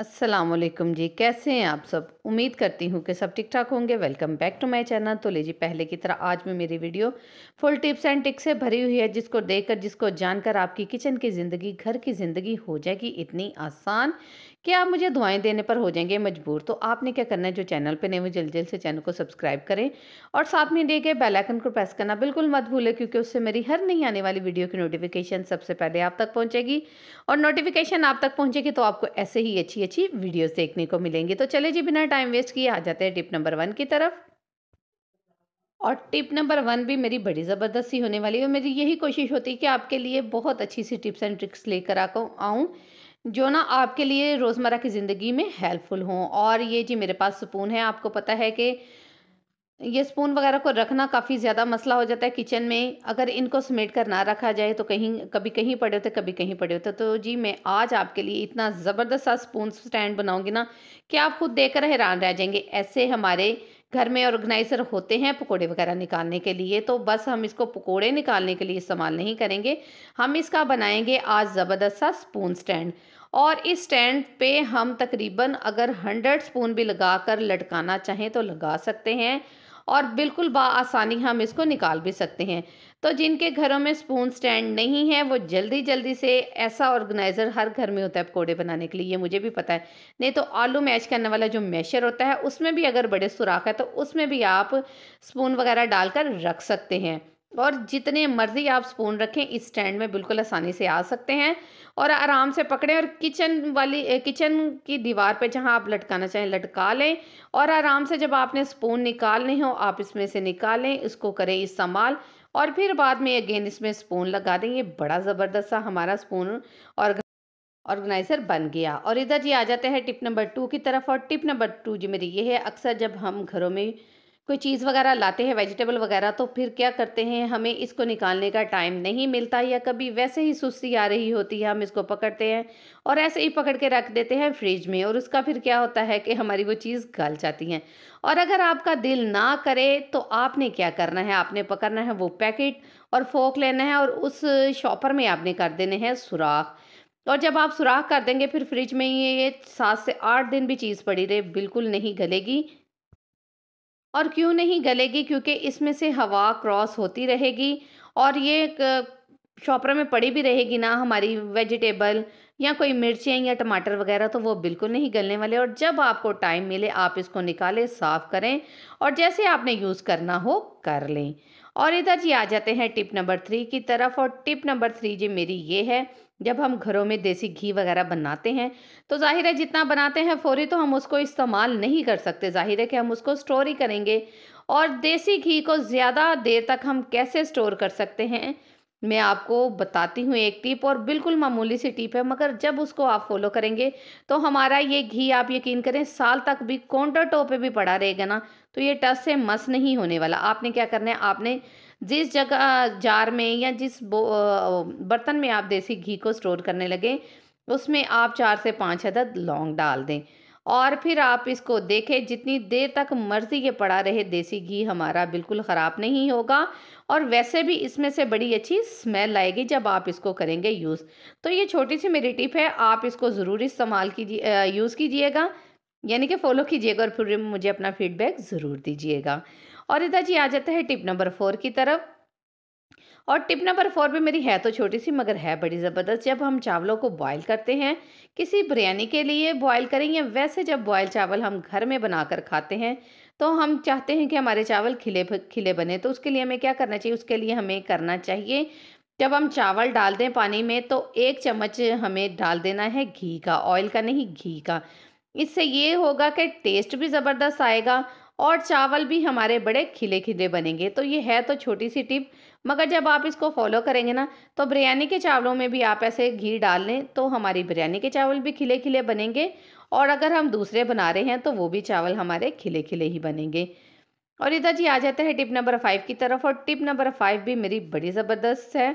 असलम जी कैसे हैं आप सब उम्मीद करती हूँ कि सब ठीक ठाक होंगे welcome back to my channel तो ले जी पहले की तरह आज में मेरी video full tips and tricks से भरी हुई है जिसको देखकर जिसको जानकर आपकी किचन की ज़िंदगी घर की ज़िंदगी हो जाएगी इतनी आसान कि आप मुझे दुआएं देने पर हो जाएंगे मजबूर तो आपने क्या करना है जो चैनल पे नहीं हुए जल्दी जल्द से चैनल को सब्सक्राइब करें और साथ में दिए गए बेल आइकन को प्रेस करना बिल्कुल मत भूलें क्योंकि उससे मेरी हर नहीं आने वाली वीडियो की नोटिफिकेशन सबसे पहले आप तक पहुंचेगी और नोटिफिकेशन आप तक पहुँचेगी तो आपको ऐसे ही अच्छी अच्छी वीडियोज़ देखने को मिलेंगी तो चले जी बिना टाइम वेस्ट किए आ जाते हैं टिप नंबर वन की तरफ और टिप नंबर वन भी मेरी बड़ी ज़बरदस्ती होने वाली है मेरी यही कोशिश होती है कि आपके लिए बहुत अच्छी सी टिप्स एंड ट्रिक्स लेकर आकर आऊँ जो ना आपके लिए रोज़मर्रा की ज़िंदगी में हेल्पफुल हों और ये जी मेरे पास स्पून है आपको पता है कि ये स्पून वगैरह को रखना काफ़ी ज़्यादा मसला हो जाता है किचन में अगर इनको समेट कर ना रखा जाए तो कहीं कभी कहीं पड़े होते कभी कहीं पड़े होते तो जी मैं आज आपके लिए इतना ज़बरदस्त सा स्पून स्टैंड बनाऊँगी ना कि आप खुद देख कर हैरान रह जाएंगे ऐसे हमारे घर में ऑर्गेनाइज़र होते हैं पकोड़े वगैरह निकालने के लिए तो बस हम इसको पकोड़े निकालने के लिए इस्तेमाल नहीं करेंगे हम इसका बनाएंगे आज ज़बरदस्त सा स्पून स्टैंड और इस स्टैंड पे हम तकरीबन अगर हंड्रेड स्पून भी लगा कर लटकाना चाहें तो लगा सकते हैं और बिल्कुल आसानी हम इसको निकाल भी सकते हैं तो जिनके घरों में स्पून स्टैंड नहीं है वो जल्दी जल्दी से ऐसा ऑर्गेनाइज़र हर घर में होता है पकौड़े बनाने के लिए ये मुझे भी पता है नहीं तो आलू मैश करने वाला जो मैशर होता है उसमें भी अगर बड़े सुराख है तो उसमें भी आप स्पून वगैरह डालकर रख सकते हैं और जितने मर्ज़ी आप स्पून रखें इस स्टैंड में बिल्कुल आसानी से आ सकते हैं और आराम से पकड़ें और किचन वाली किचन की दीवार पे जहां आप लटकाना चाहें लटका लें और आराम से जब आपने स्पून निकालने हो आप इसमें से निकालें इसको करें इस्तेमाल और फिर बाद में अगेन इसमें स्पून लगा दें ये बड़ा ज़बरदस्त सा हमारा स्पून और ऑर्गेनाइज़र बन गया और इधर जी आ जाते हैं टिप नंबर टू की तरफ और टिप नंबर टू जी मेरी ये है अक्सर जब हम घरों में कोई चीज़ वगैरह लाते हैं वेजिटेबल वगैरह तो फिर क्या करते हैं हमें इसको निकालने का टाइम नहीं मिलता या कभी वैसे ही सुस्ती आ रही होती है हम इसको पकड़ते हैं और ऐसे ही पकड़ के रख देते हैं फ्रिज में और उसका फिर क्या होता है कि हमारी वो चीज़ गल जाती है और अगर आपका दिल ना करे तो आपने क्या करना है आपने पकड़ना है वो पैकेट और फोक लेना है और उस शॉपर में आपने कर देने हैं सुराख और जब आप सुराख कर देंगे फिर फ्रिज में ये सात से आठ दिन भी चीज़ पड़ी रहे बिल्कुल नहीं गलेगी और क्यों नहीं गलेगी क्योंकि इसमें से हवा क्रॉस होती रहेगी और ये शॉपर में पड़ी भी रहेगी ना हमारी वेजिटेबल या कोई मिर्चें या टमाटर वगैरह तो वो बिल्कुल नहीं गलने वाले और जब आपको टाइम मिले आप इसको निकालें साफ़ करें और जैसे आपने यूज़ करना हो कर लें और इधर जी आ जाते हैं टिप नंबर थ्री की तरफ और टिप नंबर थ्री जी मेरी ये है जब हम घरों में देसी घी वगैरह बनाते हैं तो ज़ाहिर है जितना बनाते हैं फौरी तो हम उसको इस्तेमाल नहीं कर सकते ज़ाहिर है कि हम उसको स्टोर ही करेंगे और देसी घी को ज़्यादा देर तक हम कैसे स्टोर कर सकते हैं मैं आपको बताती हूँ एक टिप और बिल्कुल मामूली सी टिप है मगर जब उसको आप फॉलो करेंगे तो हमारा ये घी आप यकीन करें साल तक भी काउंटर टॉप पर भी पड़ा रहेगा ना तो ये टस से मस नहीं होने वाला आपने क्या करना है आपने जिस जगह जार में या जिस बर्तन में आप देसी घी को स्टोर करने लगे उसमें आप चार से पाँच अदद लौंग डाल दें और फिर आप इसको देखें जितनी देर तक मर्जी ये पड़ा रहे देसी घी हमारा बिल्कुल ख़राब नहीं होगा और वैसे भी इसमें से बड़ी अच्छी स्मेल आएगी जब आप इसको करेंगे यूज़ तो ये छोटी सी मेरी टिप है आप इसको ज़रूर इस्तेमाल कीजिए यूज़ कीजिएगा यानी कि फॉलो कीजिएगा और फिर मुझे अपना फीडबैक ज़रूर दीजिएगा और इधर जी आ जाता है टिप नंबर फोर की तरफ और टिप नंबर फोर भी मेरी है तो छोटी सी मगर है बड़ी ज़बरदस्त जब हम चावलों को बॉईल करते हैं किसी बिरयानी के लिए बॉयल करेंगे वैसे जब बॉयल चावल हम घर में बनाकर खाते हैं तो हम चाहते हैं कि हमारे चावल खिले खिले बने तो उसके लिए हमें क्या करना चाहिए उसके लिए हमें करना चाहिए जब हम चावल डाल दें पानी में तो एक चम्मच हमें डाल देना है घी का ऑयल का नहीं घी का इससे ये होगा कि टेस्ट भी ज़बरदस्त आएगा और चावल भी हमारे बड़े खिले खिले बनेंगे तो ये है तो छोटी सी टिप मगर जब आप इसको फॉलो करेंगे ना तो बिरयानी के चावलों में भी आप ऐसे घी डाल लें तो हमारी बिरयानी के चावल भी खिले खिले बनेंगे और अगर हम दूसरे बना रहे हैं तो वो भी चावल हमारे खिले खिले ही बनेंगे और इधर जी आ जाते हैं टिप नंबर फाइव की तरफ और टिप नंबर फाइव भी मेरी बड़ी ज़बरदस्त है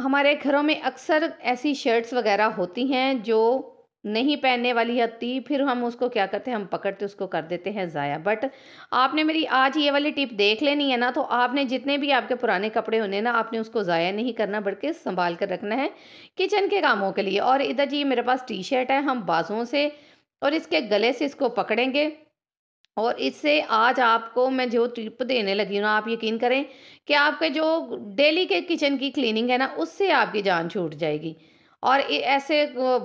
हमारे घरों में अक्सर ऐसी शर्ट्स वगैरह होती हैं जो नहीं पहनने वाली होती फिर हम उसको क्या करते हैं हम पकड़ते उसको कर देते हैं ज़ाया बट आपने मेरी आज ये वाली टिप देख लेनी है ना तो आपने जितने भी आपके पुराने कपड़े होने ना आपने उसको ज़ाया नहीं करना बल्कि संभाल कर रखना है किचन के कामों के लिए और इधर जी मेरे पास टी शर्ट है हम बाज़ों से और इसके गले से इसको पकड़ेंगे और इससे आज आपको मैं जो टिप देने लगी हूँ ना आप यकीन करें कि आपके जो डेली के किचन की क्लीनिंग है ना उससे आपकी जान छूट जाएगी और ऐसे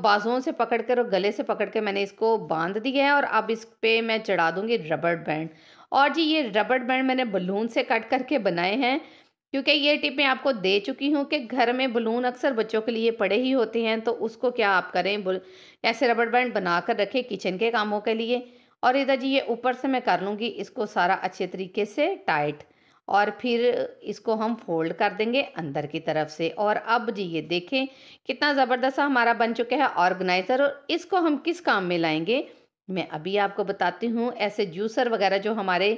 बाजों से पकड़ कर और गले से पकड़ कर मैंने इसको बांध दिया है और अब इस पर मैं चढ़ा दूँगी रबड़ बैंड और जी ये रबड़ बैंड मैंने बलून से कट करके बनाए हैं क्योंकि ये टिप मैं आपको दे चुकी हूँ कि घर में बलून अक्सर बच्चों के लिए पड़े ही होते हैं तो उसको क्या आप करें ऐसे रबड़ बैंड बना कर रखें किचन के कामों के लिए और इधर जी ये ऊपर से मैं कर लूँगी इसको सारा अच्छे तरीके से टाइट और फिर इसको हम फोल्ड कर देंगे अंदर की तरफ से और अब जी ये देखें कितना ज़बरदस्त हमारा बन चुका है ऑर्गेनाइज़र और इसको हम किस काम में लाएंगे मैं अभी आपको बताती हूँ ऐसे जूसर वगैरह जो हमारे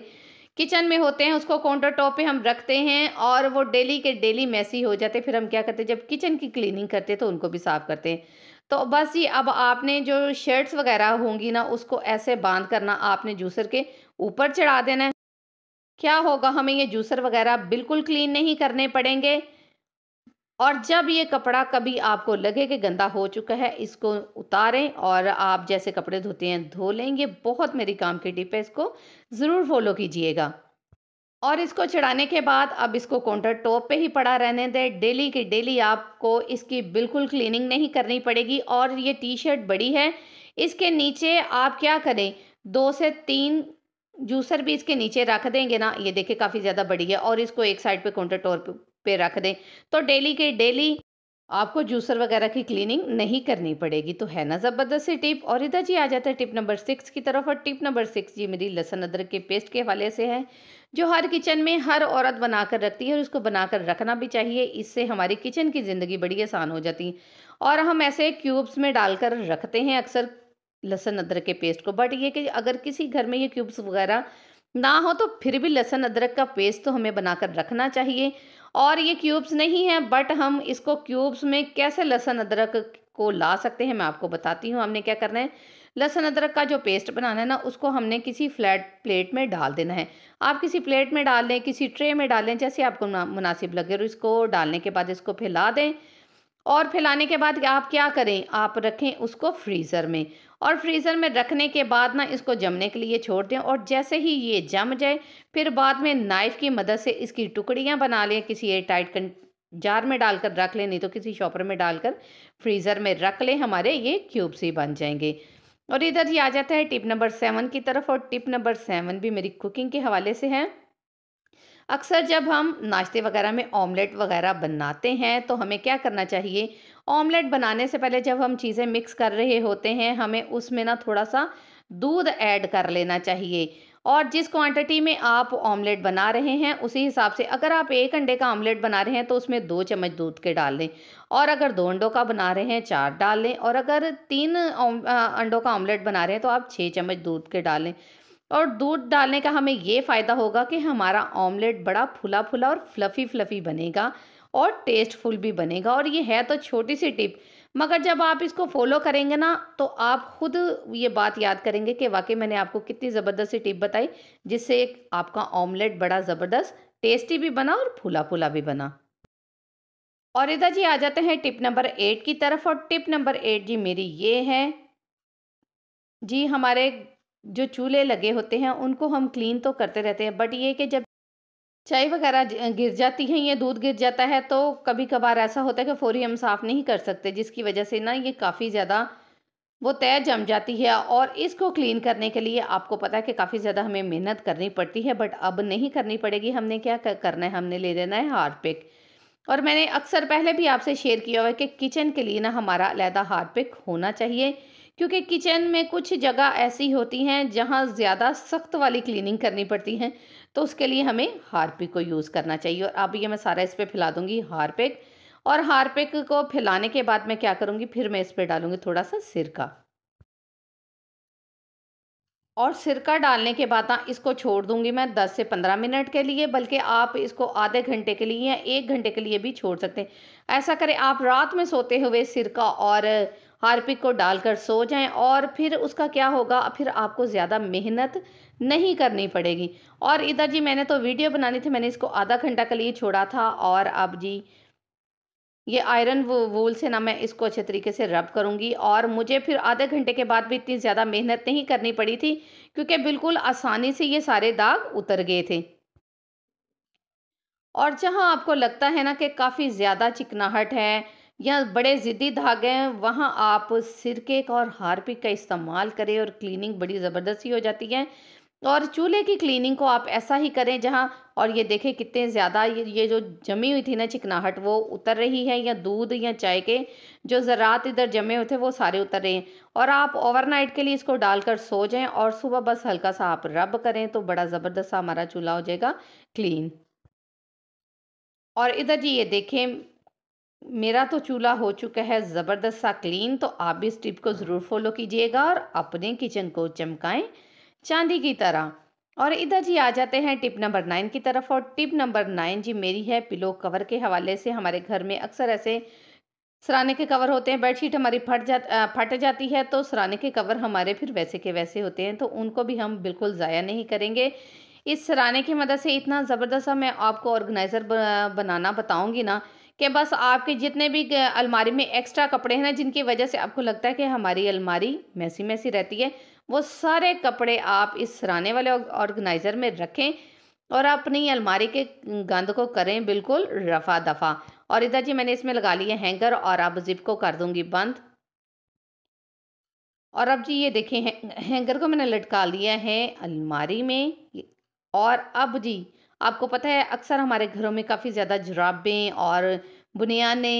किचन में होते हैं उसको काउंटर टॉप पे हम रखते हैं और वो डेली के डेली मैसी हो जाते फिर हम क्या करते जब किचन की क्लिनिंग करते तो उनको भी साफ़ करते हैं तो बस ये अब आपने जो शर्ट्स वगैरह होंगी ना उसको ऐसे बांध करना आपने जूसर के ऊपर चढ़ा देना है क्या होगा हमें ये जूसर वगैरह बिल्कुल क्लीन नहीं करने पड़ेंगे और जब ये कपड़ा कभी आपको लगे कि गंदा हो चुका है इसको उतारें और आप जैसे कपड़े धोते हैं धो लें ये बहुत मेरी काम की टिप है इसको ज़रूर फॉलो कीजिएगा और इसको चढ़ाने के बाद अब इसको काउंटर टॉप पे ही पड़ा रहने दें डेली की डेली आपको इसकी बिल्कुल क्लीनिंग नहीं करनी पड़ेगी और ये टी शर्ट बड़ी है इसके नीचे आप क्या करें दो से तीन जूसर भी इसके नीचे रख देंगे ना ये देखिए काफ़ी ज़्यादा बड़ी है और इसको एक साइड पे काउंटर टोर पे रख दें तो डेली के डेली आपको जूसर वगैरह की क्लीनिंग नहीं करनी पड़ेगी तो है ना ज़बरदस्त सी टिप और इधर जी आ जाता है टिप नंबर सिक्स की तरफ और टिप नंबर सिक्स जी मेरी लहसन अदरक के पेस्ट के हवाले से है जो हर किचन में हर औरत बना कर रखती है और इसको बना कर रखना भी चाहिए इससे हमारी किचन की ज़िंदगी बड़ी आसान हो जाती है और हम ऐसे क्यूब्स में डालकर रखते हैं अक्सर लहसुन अदरक के पेस्ट को बट ये कि अगर किसी घर में ये क्यूब्स वगैरह ना हो तो फिर भी लहसुन अदरक का पेस्ट तो हमें बनाकर रखना चाहिए और ये क्यूब्स नहीं है बट हम इसको क्यूब्स में कैसे लहसुन अदरक को ला सकते हैं मैं आपको बताती हूँ हमने क्या करना है लहसुन अदरक का जो पेस्ट बनाना है ना उसको हमने किसी फ्लैट प्लेट में डाल देना है आप किसी प्लेट में डाल लें किसी ट्रे में डालें जैसे आपको मुनासिब लगे और इसको डालने के बाद इसको फैला दें और फैलाने के बाद आप क्या करें आप रखें उसको फ्रीज़र में और फ्रीज़र में रखने के बाद ना इसको जमने के लिए छोड़ दें और जैसे ही ये जम जाए फिर बाद में नाइफ़ की मदद से इसकी टुकड़ियाँ बना लें किसी एयर टाइट जार में डालकर रख लें नहीं तो किसी शॉपर में डालकर फ्रीज़र में रख लें हमारे ये क्यूब्स ही बन जाएंगे और इधर ही आ जाता है टिप नंबर सेवन की तरफ और टिप नंबर सेवन भी मेरी कुकिंग के हवाले से है अक्सर जब हम नाश्ते वगैरह में ऑमलेट वगैरह बनाते हैं तो हमें क्या करना चाहिए ऑमलेट बनाने से पहले जब हम चीज़ें मिक्स कर रहे होते हैं हमें उसमें ना थोड़ा सा दूध ऐड कर लेना चाहिए और जिस क्वांटिटी में आप ऑमलेट बना रहे हैं उसी हिसाब से अगर आप एक अंडे का ऑमलेट बना रहे हैं तो उसमें दो चम्मच दूध के डाल दें और अगर दो अंडों का बना रहे हैं चार डाल लें और अगर तीन अंडों का ऑमलेट बना रहे हैं तो आप छः चम्मच दूध के डालें और दूध डालने का हमें ये फ़ायदा होगा कि हमारा ऑमलेट बड़ा फुला फुला और फ्लफ़ी फ्लफ़ी बनेगा और टेस्टफुल भी बनेगा और ये है तो छोटी सी टिप मगर जब आप इसको फॉलो करेंगे ना तो आप खुद ये बात याद करेंगे कि वाकई मैंने आपको कितनी ज़बरदस्त टिप बताई जिससे आपका ऑमलेट बड़ा ज़बरदस्त टेस्टी भी बना और फूला फूला भी बना और इधर जी आ जाते हैं टिप नंबर एट की तरफ और टिप नंबर एट जी मेरी ये है जी हमारे जो चूल्हे लगे होते हैं उनको हम क्लीन तो करते रहते हैं बट ये कि जब चाय वगैरह गिर जाती है या दूध गिर जाता है तो कभी कभार ऐसा होता है कि फौरी हम साफ़ नहीं कर सकते जिसकी वजह से ना ये काफ़ी ज़्यादा वो तय जम जाती है और इसको क्लीन करने के लिए आपको पता है कि काफ़ी ज़्यादा हमें मेहनत करनी पड़ती है बट अब नहीं करनी पड़ेगी हमने क्या करना है हमने ले लेना है हारपिक और मैंने अक्सर पहले भी आपसे शेयर किया हुआ है कि किचन के लिए ना हमारा अलहदा हारपिक होना चाहिए क्योंकि किचन में कुछ जगह ऐसी होती हैं जहाँ ज़्यादा सख्त वाली क्लीनिंग करनी पड़ती है तो उसके लिए हमें हारपिक को यूज़ करना चाहिए और अब ये मैं सारा इस पर फैला दूँगी हारपिक और हारपिक को फैलाने के बाद मैं क्या करूँगी फिर मैं इस पर डालूँगी थोड़ा सा सिरका और सिरका डालने के बाद ना इसको छोड़ दूंगी मैं 10 से 15 मिनट के लिए बल्कि आप इसको आधे घंटे के लिए या एक घंटे के लिए भी छोड़ सकते हैं ऐसा करें आप रात में सोते हुए सिरका और हार्पिक को डालकर सो जाएं और फिर उसका क्या होगा फिर आपको ज़्यादा मेहनत नहीं करनी पड़ेगी और इधर जी मैंने तो वीडियो बनानी थी मैंने इसको आधा घंटा के लिए छोड़ा था और अब जी ये आयरन वूल से ना मैं इसको अच्छे तरीके से रब करूँगी और मुझे फिर आधे घंटे के बाद भी इतनी ज़्यादा मेहनत नहीं करनी पड़ी थी क्योंकि बिल्कुल आसानी से ये सारे दाग उतर गए थे और जहाँ आपको लगता है ना कि काफ़ी ज़्यादा चिकनाहट है या बड़े ज़िद्दी धागे हैं वहाँ आप सिरके का और हारपिक का इस्तेमाल करें और क्लीनिंग बड़ी ज़बरदस्ती हो जाती है और चूल्हे की क्लीनिंग को आप ऐसा ही करें जहाँ और ये देखें कितने ज़्यादा ये ये जो जमी हुई थी ना चिकनाहट वो उतर रही है या दूध या चाय के जो ज़रात इधर जमे हुए थे वो सारे उतर रहे हैं और आप ओवरनाइट के लिए इसको डालकर सो जाएं और सुबह बस हल्का सा आप रब करें तो बड़ा ज़बरदस्त हमारा चूल्हा हो जाएगा क्लीन और इधर जी ये देखें मेरा तो चूल्हा हो चुका है ज़बरदस्त सा क्लीन तो आप भी इस टिप को ज़रूर फॉलो कीजिएगा और अपने किचन को चमकाएं चांदी की तरह और इधर जी आ जाते हैं टिप नंबर नाइन की तरफ और टिप नंबर नाइन जी मेरी है पिलो कवर के हवाले से हमारे घर में अक्सर ऐसे सराने के कवर होते हैं बेडशीट हमारी फट जा फट जाती है तो सराने के कवर हमारे फिर वैसे के वैसे होते हैं तो उनको भी हम बिल्कुल ज़ाया नहीं करेंगे इस सराने की मदद से इतना ज़बरदस्त मैं आपको ऑर्गेनाइज़र बनाना बताऊँगी ना कि बस आपके जितने भी अलमारी में एक्स्ट्रा कपड़े हैं ना जिनकी वजह से आपको लगता है कि हमारी अलमारी मैसी मैसी रहती है वो सारे कपड़े आप इस सराने वाले ऑर्गेनाइज़र में रखें और अपनी अलमारी के गंद को करें बिल्कुल रफा दफा और इधर जी मैंने इसमें लगा लिए हैंगर और अब जिप को कर दूंगी बंद और अब जी ये देखिए हैंगर को मैंने लटका लिया है अलमारी में और अब जी आपको पता है अक्सर हमारे घरों में काफ़ी ज़्यादा जुराबें और बुनियाने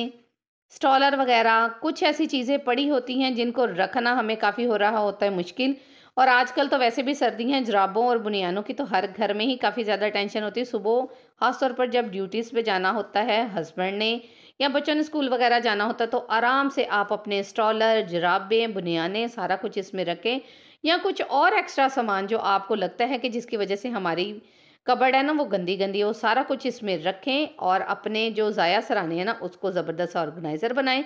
स्टॉलर वगैरह कुछ ऐसी चीज़ें पड़ी होती हैं जिनको रखना हमें काफ़ी हो रहा होता है मुश्किल और आजकल तो वैसे भी सर्दी हैं जराबों और बुनियानों की तो हर घर में ही काफ़ी ज़्यादा टेंशन होती है सुबह खासतौर पर जब ड्यूटीज़ पे जाना होता है हस्बैंड ने या बच्चों ने स्कूल वगैरह जाना होता तो आराम से आप अपने स्टॉलर जराबें बुनियाने सारा कुछ इसमें रखें या कुछ और एक्स्ट्रा सामान जो आपको लगता है कि जिसकी वजह से हमारी कबर्ड है ना वो गंदी गंदी है वो सारा कुछ इसमें रखें और अपने जो ज़ाया सराने हैं ना उसको ज़बरदस्त ऑर्गेनाइज़र बनाएं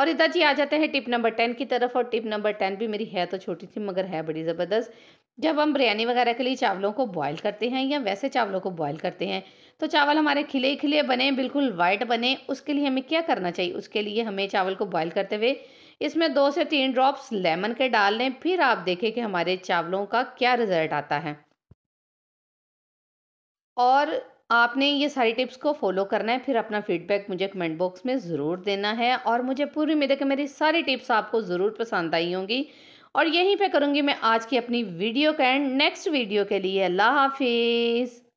और इधर जी आ जाते हैं टिप नंबर टेन की तरफ और टिप नंबर टेन भी मेरी है तो छोटी थी मगर है बड़ी ज़बरदस्त जब हम बिरयानी वगैरह के लिए चावलों को बॉयल करते हैं या वैसे चावलों को बॉयल करते हैं तो चावल हमारे खिले खिले बने बिल्कुल वाइट बने उसके लिए हमें क्या करना चाहिए उसके लिए हमें चावल को बॉयल करते हुए इसमें दो से तीन ड्रॉप्स लेमन के डाल लें फिर आप देखें कि हमारे चावलों का क्या रिज़ल्ट आता है और आपने ये सारी टिप्स को फॉलो करना है फिर अपना फीडबैक मुझे कमेंट बॉक्स में ज़रूर देना है और मुझे पूरी उम्मीद है कि मेरी सारी टिप्स आपको ज़रूर पसंद आई होंगी और यहीं पे करूँगी मैं आज की अपनी वीडियो का एंड नेक्स्ट वीडियो के लिए अल्लाह हाफिज़